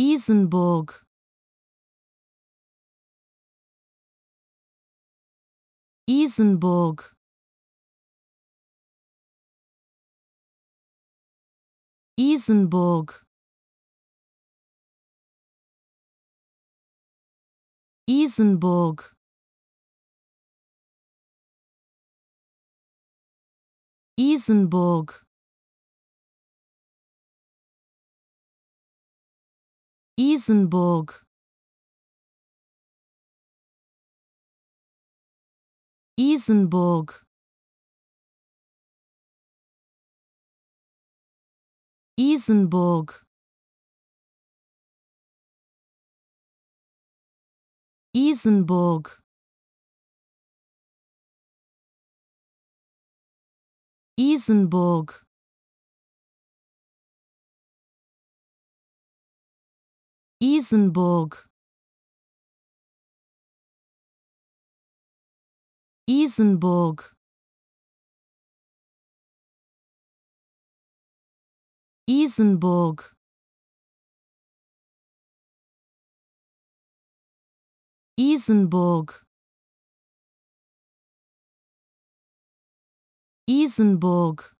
Isenburg Isenburg Isenburg Isenburg Isenburg Isenburg Isenburg Isenburg Isenburg Isenburg Isenburg Isenburg Isenburg Isenburg Isenburg